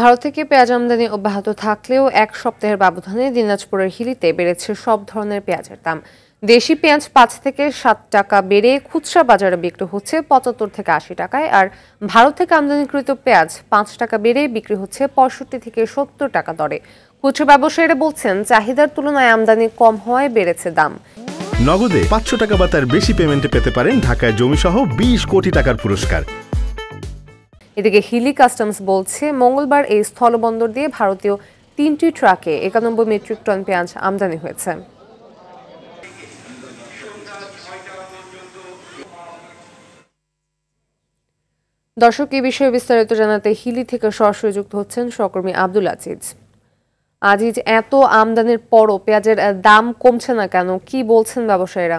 ভারত থেকে পেঁয়াজ আমদানি অব্যাহত থাকলেও এক সপ্তাহের ব্যবধানে দিনাজপুরের হিলিতে বেড়েছে সব ধরনের পেঁয়াজের দাম দেশি পেঁয়াজ পাঁচ থেকে সাত টাকা বেড়ে খুচরা বাজারে বিক্রি হচ্ছে পঁচাত্তর থেকে আশি টাকায় আর ভারত থেকে আমদানিকৃত পেঁয়াজ পাঁচ টাকা বেড়ে বিক্রি হচ্ছে পঁয়ষট্টি থেকে সত্তর টাকা দরে খুচরা ব্যবসায়ীরা বলছেন চাহিদার তুলনায় আমদানি কম হওয়ায় বেড়েছে দাম নগদে পাঁচশো টাকা বা তার বেশি পেমেন্টে পেতে পারেন ঢাকায় জমিসহ বিশ কোটি টাকার পুরস্কার এদিকে হিলি কাস্টমস বলছে মঙ্গলবার এই স্থলবন্দর দিয়ে ভারতীয় তিনটি ট্রাকে একানব্বই মেট্রিক টন পেঁয়াজ আমদানি হয়েছে দর্শক এ বিষয়ে বিস্তারিত জানাতে হিলি থেকে সরাসরি যুক্ত হচ্ছেন সহকর্মী আব্দুল আজিজ আজিজ এত আমদানির পরও পেঁয়াজের দাম কমছে না কেন কি বলছেন ব্যবসায়ীরা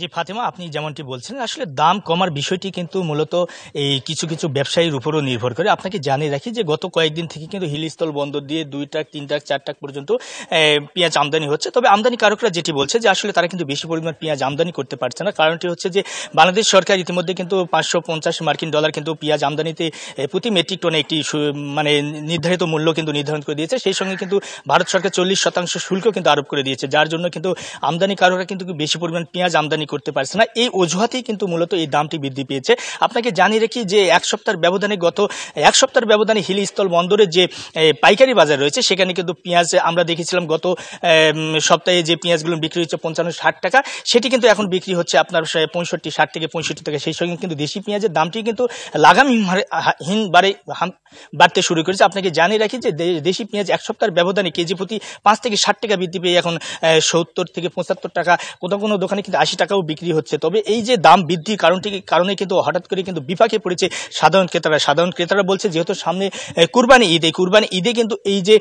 জি ফাতেমা আপনি যেমনটি বলছেন আসলে দাম কমার বিষয়টি কিন্তু মূলত এই কিছু কিছু ব্যবসায়ীর উপরও নির্ভর করে আপনাকে জানিয়ে রাখি যে গত কয়েকদিন থেকে কিন্তু হিলস্থল বন্দর দিয়ে দুই টাক তিন টাক চার টাক পর্যন্ত পেঁয়াজ আমদানি হচ্ছে তবে আমদানি কারকরা যেটি বলছে যে আসলে তারা কিন্তু বেশি পরিমাণ পেঁয়াজ আমদানি করতে পারছে না কারণটি হচ্ছে যে বাংলাদেশ সরকার ইতিমধ্যে কিন্তু পাঁচশো পঞ্চাশ মার্কিন ডলার কিন্তু পেঁয়াজ আমদানিতে প্রতি মেট্রিক টনে একটি মানে নির্ধারিত মূল্য কিন্তু নির্ধারণ করে দিয়েছে সেই সঙ্গে কিন্তু ভারত সরকার চল্লিশ শতাংশ শুল্ক কিন্তু আরোপ করে দিয়েছে যার জন্য কিন্তু আমদানি কারকরা কিন্তু বেশি পরিমাণ পেঁয়াজ আমদানি আমদানি করতে পারছে না এই অজুহাতেই কিন্তু মূলত এই দামটি বৃদ্ধি পেয়েছে আপনাকে জানিয়ে রেখি যে এক সপ্তাহের ব্যবধানে গত এক সপ্তাহের ব্যবধানে হিলিস্থল বন্দরে যে পাইকারি বাজার রয়েছে সেখানে কিন্তু পেঁয়াজ আমরা দেখেছিলাম গত সপ্তাহে যে পেঁয়াজগুলো বিক্রি হচ্ছে পঞ্চান্ন ষাট টাকা সেটি কিন্তু এখন বিক্রি হচ্ছে আপনার পঁয়ষট্টি ষাট থেকে পঁয়ষট্টি টাকা সেই সঙ্গে কিন্তু দেশি পেঁয়াজের দামটি কিন্তু লাগামহীন বারে বাড়তে শুরু করেছে আপনাকে জানিয়ে রাখি যে দেশি পেঁয়াজ এক সপ্তাহের ব্যবধানে কেজি প্রতি পাঁচ থেকে ষাট টাকা বৃদ্ধি পেয়ে এখন সত্তর থেকে পঁচাত্তর টাকা কোথাও কোনো দোকানে কিন্তু আশি টাকা টাকাও বিক্রি হচ্ছে তবে এই যে দাম বৃদ্ধি কারণটি কারণে কিন্তু হঠাৎ করে কিন্তু বিপাকে পড়েছে সাধারণ ক্রেতারা সাধারণ ক্রেতারা বলছে যেহেতু সামনে কুরবানি ঈদে কুরবানি ঈদে কিন্তু এই যে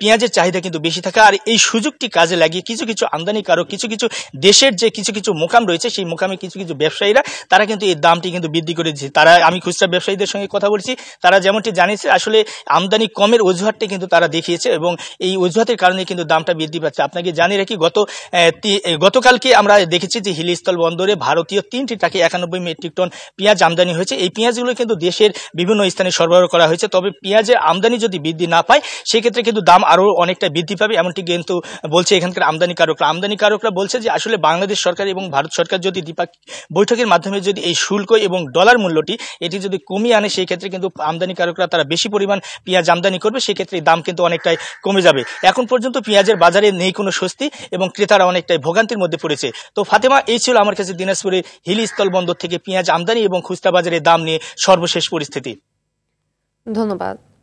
পেঁয়াজের চাহিদা কিন্তু বেশি থাকে আর এই সুযোগটি কাজে লাগিয়ে কিছু কিছু আমদানিকারক কিছু কিছু দেশের যে কিছু কিছু মোকাম রয়েছে সেই মোকামে কিছু কিছু ব্যবসায়ীরা তারা কিন্তু এই দামটি কিন্তু বৃদ্ধি করেছে তারা আমি খুচরা ব্যবসায়ীদের সঙ্গে কথা বলছি তারা যেমনটি জানিয়েছে আসলে আমদানি কমের অজুহাতটি কিন্তু তারা দেখিয়েছে এবং এই অজুহাতের কারণে কিন্তু দামটা বৃদ্ধি পাচ্ছে আপনাকে জানিয়ে রাখি গত গতকালকে আমরা দেখেছি যে হিলিস্থল বন্দরে ভারতীয় তিনটি ট্রাকে একানব্বই মেট্রিক টন পেঁয়াজ আমদানি হয়েছে এই পেঁয়াজগুলো কিন্তু দেশের বিভিন্ন স্থানে সরবরাহ করা হয়েছে তবে পেঁয়াজের আমদানি যদি বৃদ্ধি না পায় সেক্ষেত্রে কিন্তু দাম আরও অনেকটা বৃদ্ধি পাবে এমনটি কিন্তু বলছে এখানকার আমদানিকারকরা আমদানিকারকরা বলছে যে আসলে বাংলাদেশ সরকার এবং ভারত সরকার যদি দ্বিপাক্ষিক বৈঠকের মাধ্যমে যদি এই শুল্ক এবং ডলার মূল্যটি এটি যদি কমিয়ে আনে সেই ক্ষেত্রে কিন্তু আমদানিকারকরা তারা বেশি পরিমাণ পেঁয়াজ আমদানি করবে সেক্ষেত্রে দাম কিন্তু অনেকটাই কমে যাবে এখন পর্যন্ত পেঁয়াজের বাজারে নেই কোনো স্বস্তি এবং ক্রেতারা অনেকটাই ভোগান্তির মধ্যে পড়েছে তো ফাতেমা এই ছিল আমার কাছে দিনাজপুরে স্থল বন্দর থেকে পেঁয়াজ আমদানি এবং খুচরা বাজারে দাম নিয়ে সর্বশেষ পরিস্থিতি ধন্যবাদ